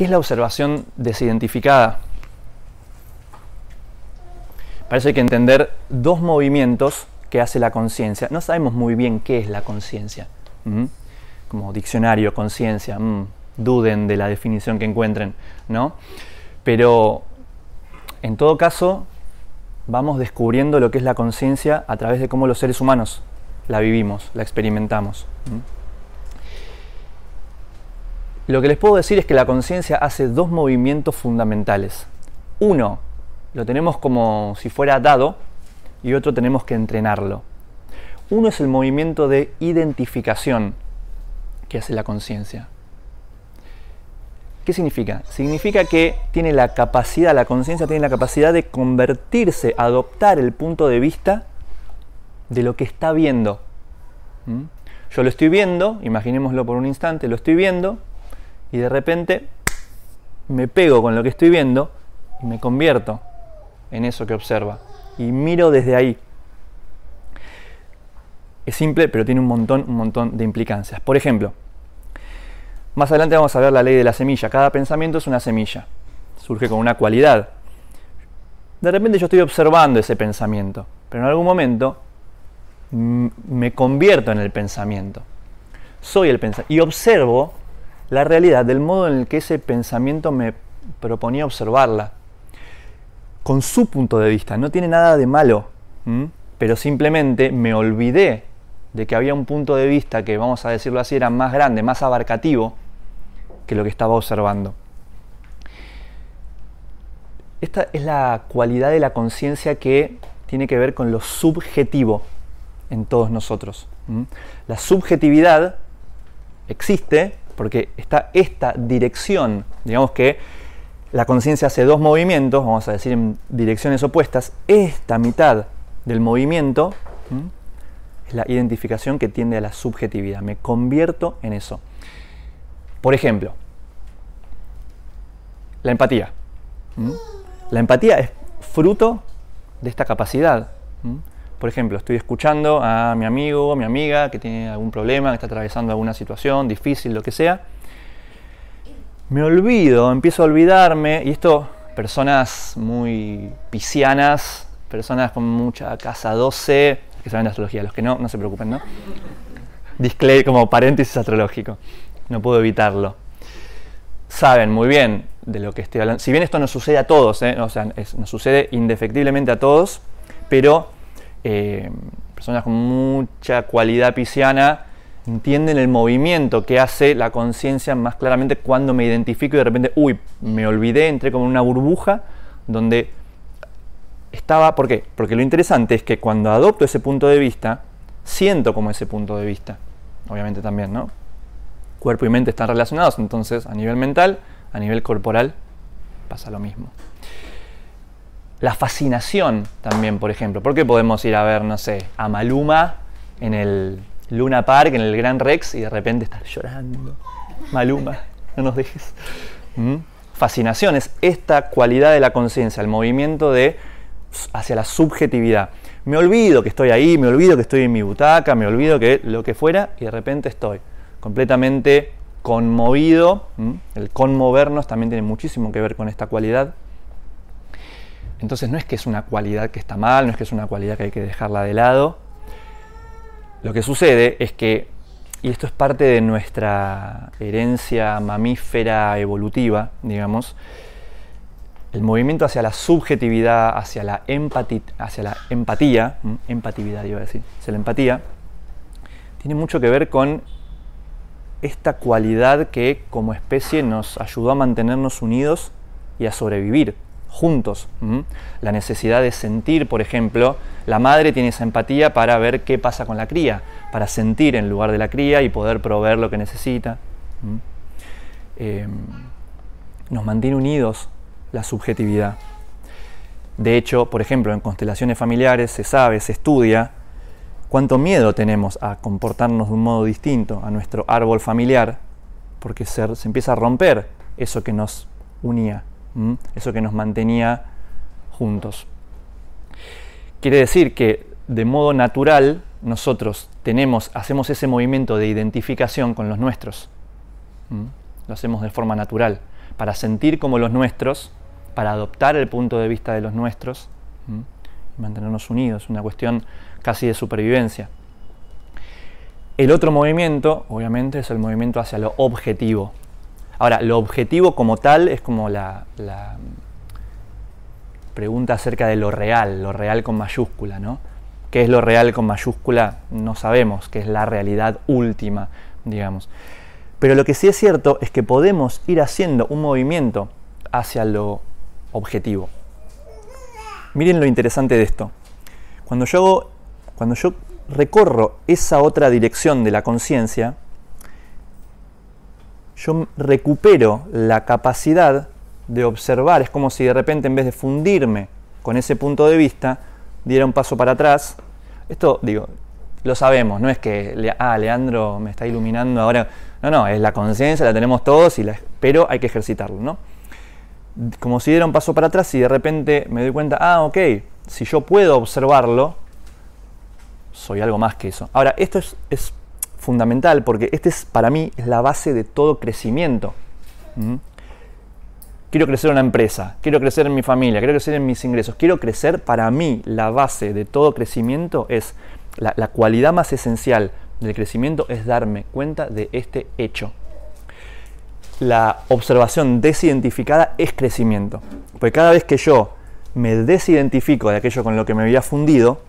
¿Qué es la observación desidentificada? Parece hay que entender dos movimientos que hace la conciencia. No sabemos muy bien qué es la conciencia. Como diccionario, conciencia, duden de la definición que encuentren, ¿no? Pero en todo caso, vamos descubriendo lo que es la conciencia a través de cómo los seres humanos la vivimos, la experimentamos. Lo que les puedo decir es que la conciencia hace dos movimientos fundamentales. Uno, lo tenemos como si fuera dado y otro tenemos que entrenarlo. Uno es el movimiento de identificación que hace la conciencia. ¿Qué significa? Significa que tiene la capacidad, la conciencia tiene la capacidad de convertirse, adoptar el punto de vista de lo que está viendo. ¿Mm? Yo lo estoy viendo, imaginémoslo por un instante, lo estoy viendo, y de repente me pego con lo que estoy viendo y me convierto en eso que observa y miro desde ahí. Es simple, pero tiene un montón, un montón de implicancias. Por ejemplo, más adelante vamos a ver la ley de la semilla. Cada pensamiento es una semilla. Surge con una cualidad. De repente yo estoy observando ese pensamiento, pero en algún momento me convierto en el pensamiento. Soy el pensamiento. Y observo la realidad, del modo en el que ese pensamiento me proponía observarla, con su punto de vista. No tiene nada de malo, pero simplemente me olvidé de que había un punto de vista que, vamos a decirlo así, era más grande, más abarcativo que lo que estaba observando. Esta es la cualidad de la conciencia que tiene que ver con lo subjetivo en todos nosotros. La subjetividad existe, porque está esta dirección, digamos que la conciencia hace dos movimientos, vamos a decir en direcciones opuestas, esta mitad del movimiento es la identificación que tiende a la subjetividad, me convierto en eso. Por ejemplo, la empatía. La empatía es fruto de esta capacidad. Por ejemplo, estoy escuchando a mi amigo o mi amiga que tiene algún problema, que está atravesando alguna situación difícil, lo que sea. Me olvido, empiezo a olvidarme, y esto, personas muy piscianas, personas con mucha casa 12, que saben de astrología, los que no, no se preocupen, ¿no? display como paréntesis astrológico, no puedo evitarlo. Saben muy bien de lo que estoy hablando. Si bien esto nos sucede a todos, ¿eh? o sea, nos sucede indefectiblemente a todos, pero eh, personas con mucha cualidad pisciana entienden el movimiento que hace la conciencia más claramente cuando me identifico y de repente, uy, me olvidé, entré como en una burbuja donde estaba, ¿por qué? Porque lo interesante es que cuando adopto ese punto de vista, siento como ese punto de vista, obviamente también, ¿no? Cuerpo y mente están relacionados, entonces a nivel mental, a nivel corporal, pasa lo mismo. La fascinación también, por ejemplo. ¿Por qué podemos ir a ver, no sé, a Maluma en el Luna Park, en el Gran Rex, y de repente estar llorando? Maluma, no nos dejes. ¿Mm? Fascinación es esta cualidad de la conciencia, el movimiento de hacia la subjetividad. Me olvido que estoy ahí, me olvido que estoy en mi butaca, me olvido que lo que fuera y de repente estoy completamente conmovido. El conmovernos también tiene muchísimo que ver con esta cualidad entonces no es que es una cualidad que está mal, no es que es una cualidad que hay que dejarla de lado. Lo que sucede es que, y esto es parte de nuestra herencia mamífera evolutiva, digamos, el movimiento hacia la subjetividad, hacia la, empatía hacia la empatía, empatividad iba a decir, hacia la empatía, tiene mucho que ver con esta cualidad que como especie nos ayudó a mantenernos unidos y a sobrevivir juntos. La necesidad de sentir, por ejemplo, la madre tiene esa empatía para ver qué pasa con la cría, para sentir en lugar de la cría y poder proveer lo que necesita. Em, nos mantiene unidos la subjetividad. De hecho, por ejemplo, en constelaciones familiares se sabe, se estudia cuánto miedo tenemos a comportarnos de un modo distinto a nuestro árbol familiar, porque se empieza a romper eso que nos unía. Eso que nos mantenía juntos. Quiere decir que de modo natural nosotros tenemos, hacemos ese movimiento de identificación con los nuestros. Lo hacemos de forma natural, para sentir como los nuestros, para adoptar el punto de vista de los nuestros y mantenernos unidos, una cuestión casi de supervivencia. El otro movimiento, obviamente, es el movimiento hacia lo objetivo, Ahora, lo objetivo como tal es como la, pregunta acerca de lo real, lo real con mayúscula, ¿no? ¿Qué es lo real con mayúscula? No sabemos, que es la realidad última, digamos. Pero lo que sí es cierto es que podemos ir haciendo un movimiento hacia lo objetivo. Miren lo interesante de esto. Cuando cuando yo recorro esa otra dirección de la conciencia, yo recupero la capacidad de observar. Es como si de repente en vez de fundirme con ese punto de vista, diera un paso para atrás. Esto, digo, lo sabemos, no es que, ah, Leandro me está iluminando ahora. No, no, es la conciencia, la tenemos todos, y la, pero hay que ejercitarlo, ¿no? Como si diera un paso para atrás y de repente me doy cuenta, ah, ok, si yo puedo observarlo, soy algo más que eso. Ahora, esto es fundamental porque este es para mí es la base de todo crecimiento. ¿Mm? Quiero crecer una empresa, quiero crecer en mi familia, quiero crecer en mis ingresos, quiero crecer. Para mí la base de todo crecimiento es la, la cualidad más esencial del crecimiento es darme cuenta de este hecho. La observación desidentificada es crecimiento, porque cada vez que yo me desidentifico de aquello con lo que me había fundido,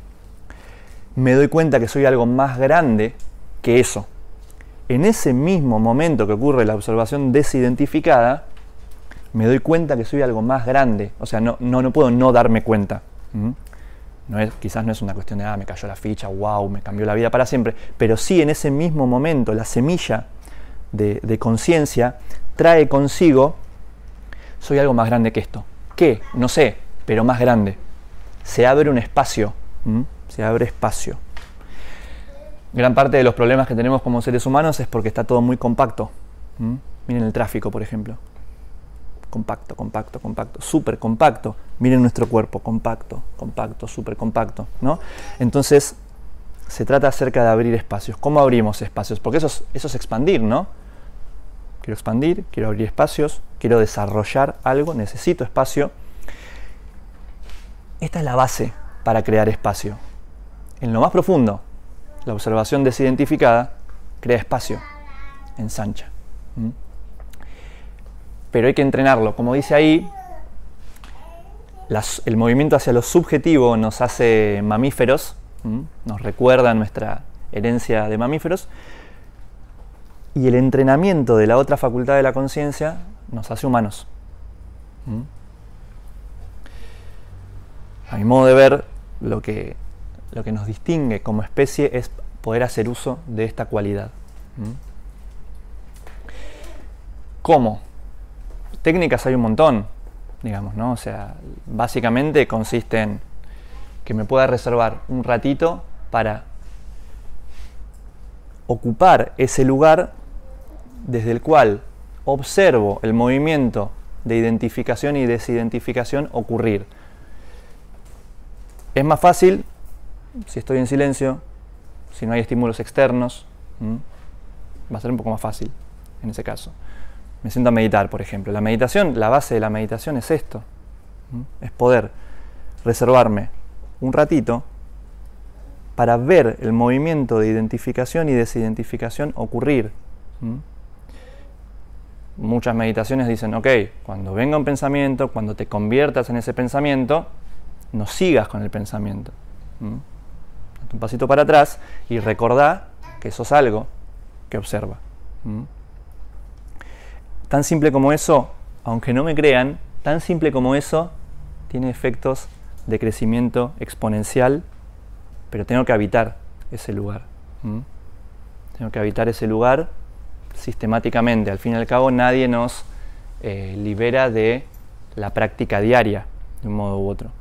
me doy cuenta que soy algo más grande que eso. En ese mismo momento que ocurre la observación desidentificada, me doy cuenta que soy algo más grande. O sea, no, no, no puedo no darme cuenta. ¿Mm? No es, quizás no es una cuestión de, ah, me cayó la ficha, wow, me cambió la vida para siempre. Pero sí, en ese mismo momento, la semilla de, conciencia trae consigo, soy algo más grande que esto. ¿Qué? No sé, pero más grande. Se abre un espacio. ¿Mm? Se abre espacio gran parte de los problemas que tenemos como seres humanos es porque está todo muy compacto. ¿Mm? Miren el tráfico, por ejemplo. Compacto, compacto, compacto, súper compacto. Miren nuestro cuerpo, compacto, compacto, súper compacto. ¿no? Entonces, se trata acerca de abrir espacios. ¿Cómo abrimos espacios? Porque eso eso es expandir, ¿no? Quiero expandir, quiero abrir espacios, quiero desarrollar algo, necesito espacio. Esta es la base para crear espacio. En lo más profundo, la observación desidentificada crea espacio, ensancha. Pero hay que entrenarlo. Como dice ahí, el movimiento hacia lo subjetivo nos hace mamíferos, nos recuerda nuestra herencia de mamíferos, y el entrenamiento de la otra facultad de la conciencia nos hace humanos. A mi modo de ver, lo que lo que nos distingue como especie es poder hacer uso de esta cualidad. ¿Cómo? Técnicas hay un montón, digamos, ¿no? O sea, básicamente consiste en que me pueda reservar un ratito para ocupar ese lugar desde el cual observo el movimiento de identificación y desidentificación ocurrir. Es más fácil si estoy en silencio, si no hay estímulos externos, va a ser un poco más fácil en ese caso. Me siento a meditar, por ejemplo. La meditación, la base de la meditación es esto, es poder reservarme un ratito para ver el movimiento de identificación y desidentificación ocurrir. Muchas meditaciones dicen, ok, cuando venga un pensamiento, cuando te conviertas en ese pensamiento, no sigas con el pensamiento un pasito para atrás y recordá que eso es algo que observa. Tan simple como eso, aunque no me crean, tan simple como eso tiene efectos de crecimiento exponencial, pero tengo que habitar ese lugar. Tengo que habitar ese lugar sistemáticamente. Al fin y al cabo, nadie nos eh, libera de la práctica diaria, de un modo u otro.